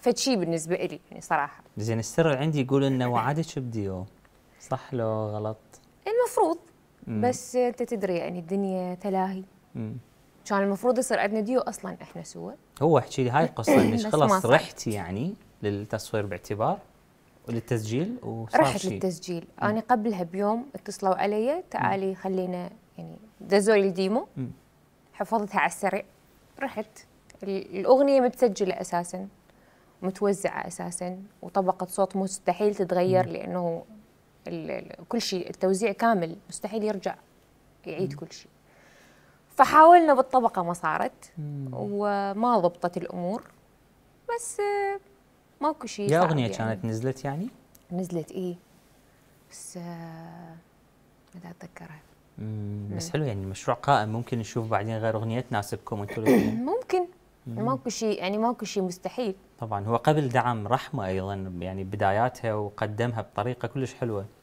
فشي بالنسبه لي يعني صراحه زين السر عندي يقول انه وعدك بديو صح لو غلط المفروض مم. بس انت تدري يعني الدنيا تلاهي مم. كان المفروض يصير عندنا ديو اصلا احنا سوا هو احكي لي هاي القصه انك خلص رحتي يعني للتصوير باعتبار وللتسجيل وصار رحت شي. للتسجيل مم. انا قبلها بيوم اتصلوا علي تعالي خلينا يعني دزوا لي الديمو مم. حفظتها على السريع رحت الاغنيه متسجله اساسا متوزعه اساسا وطبقه صوت مستحيل تتغير مم. لانه كل شيء التوزيع كامل مستحيل يرجع يعيد مم. كل شيء فحاولنا بالطبقه ما صارت وما ضبطت الامور بس ماكو شيء يا اغنيه يعني. كانت نزلت يعني؟ نزلت ايه بس ما اتذكرها بس حلو يعني مشروع قائم ممكن نشوف بعدين غير اغنيه تناسبكم انتم ممكن ماكو شيء يعني ماكو شيء مستحيل طبعا هو قبل دعم رحمه ايضا يعني بداياتها وقدمها بطريقه كلش حلوه